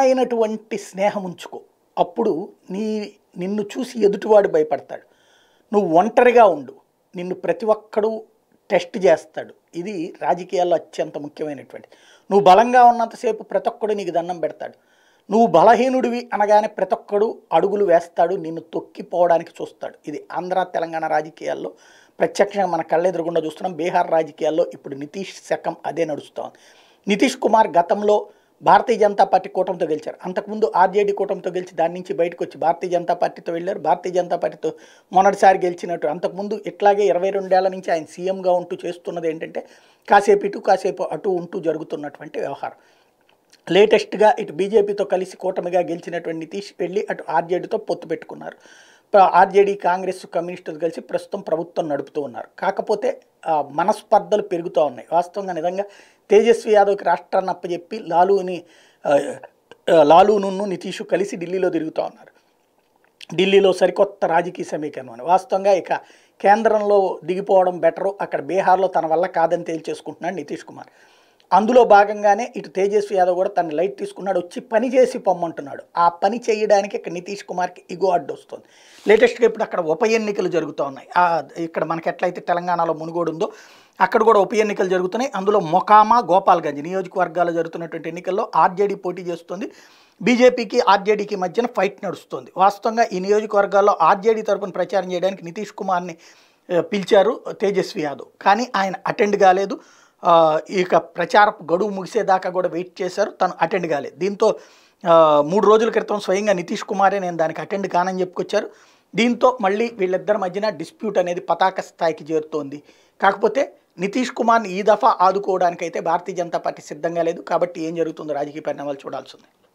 దృఢమైనటువంటి స్నేహం ఉంచుకో అప్పుడు నీ నిన్ను చూసి ఎదుటివాడు భయపడతాడు నువ్వు ఒంటరిగా ఉండు నిన్ను ప్రతి ఒక్కడు టెస్ట్ చేస్తాడు ఇది రాజకీయాల్లో అత్యంత ముఖ్యమైనటువంటి నువ్వు బలంగా ఉన్నంతసేపు ప్రతి ఒక్కడు నీకు దండం పెడతాడు నువ్వు బలహీనుడివి అనగానే ప్రతి ఒక్కడు అడుగులు వేస్తాడు నిన్ను తొక్కిపోవడానికి చూస్తాడు ఇది ఆంధ్ర తెలంగాణ రాజకీయాల్లో ప్రత్యక్షంగా మన కళ్ళెదురుగుండా చూస్తున్నాం బీహార్ రాజకీయాల్లో ఇప్పుడు నితీష్ శకం అదే నడుస్తోంది నితీష్ కుమార్ గతంలో భారతీయ జనతా పార్టీ కూటమితో గెలిచారు అంతకుముందు ఆర్జేడీ కూటమితో గెలిచి దాని నుంచి బయటకు వచ్చి భారతీయ జనతా పార్టీతో వెళ్ళారు భారతీయ జనతా పార్టీతో మొన్నటిసారి గెలిచినట్టు అంతకుముందు ఇట్లాగే ఇరవై రెండేళ్ల నుంచి ఆయన సీఎంగా ఉంటూ చేస్తున్నది ఏంటంటే కాసేపు ఇటు కాసేపు అటు ఉంటూ జరుగుతున్నటువంటి వ్యవహారం లేటెస్ట్గా ఇటు బీజేపీతో కలిసి కూటమిగా గెలిచినటువంటి నితీష్ వెళ్ళి అటు ఆర్జేడీతో పొత్తు పెట్టుకున్నారు ఆర్జేడీ కాంగ్రెస్ కమ్యూనిస్టులు కలిసి ప్రస్తుతం ప్రభుత్వం నడుపుతూ ఉన్నారు కాకపోతే మనస్పర్ధలు పెరుగుతూ ఉన్నాయి వాస్తవంగా నిజంగా తేజస్వి యాదవ్కి రాష్ట్రాన్ని అప్పచెప్పి లాలుని లాలును నితీష్ కలిసి ఢిల్లీలో తిరుగుతూ ఉన్నారు ఢిల్లీలో సరికొత్త రాజకీయ సమీకరణం అని వాస్తవంగా ఇక కేంద్రంలో దిగిపోవడం బెటరు అక్కడ బీహార్లో తన వల్ల కాదని తేల్చేసుకుంటున్నాడు నితీష్ కుమార్ అందులో భాగంగానే ఇటు తేజస్వి యాదవ్ కూడా తన లైట్ తీసుకున్నాడు వచ్చి పని చేసి పొమ్మంటున్నాడు ఆ పని చేయడానికి ఇక్కడ నితీష్ కుమార్కి ఇగో అడ్డు వస్తుంది లేటెస్ట్గా ఇప్పుడు అక్కడ ఉప ఎన్నికలు జరుగుతూ ఉన్నాయి ఇక్కడ మనకి ఎట్లయితే తెలంగాణలో మునుగోడు ఉందో అక్కడ కూడా ఉప ఎన్నికలు జరుగుతున్నాయి అందులో మొకామా గోపాల్గంజ్ నియోజకవర్గాల్లో జరుగుతున్నటువంటి ఎన్నికల్లో ఆర్జేడీ పోటీ చేస్తుంది బీజేపీకి ఆర్జేడీకి మధ్యన ఫైట్ నడుస్తుంది వాస్తవంగా ఈ నియోజకవర్గాల్లో ఆర్జేడీ తరపున ప్రచారం చేయడానికి నితీష్ కుమార్ని పిలిచారు తేజస్వి యాదవ్ కానీ ఆయన అటెండ్ కాలేదు ఇక ప్రచార గడువు ముగిసేదాకా కూడా వెయిట్ చేశారు తను అటెండ్ కాలేదు దీంతో మూడు రోజుల క్రితం స్వయంగా నితీష్ కుమారే నేను దానికి అటెండ్ కానని చెప్పుకొచ్చారు దీంతో మళ్ళీ వీళ్ళిద్దరి మధ్యన డిస్ప్యూట్ అనేది పతాక స్థాయికి చేరుతోంది కాకపోతే నితీష్ కుమార్ని ఈ దఫా ఆదుకోవడానికైతే భారతీయ జనతా పార్టీ సిద్ధంగా లేదు కాబట్టి ఏం జరుగుతుందో రాజకీయ పరిణామాలు చూడాల్సిందే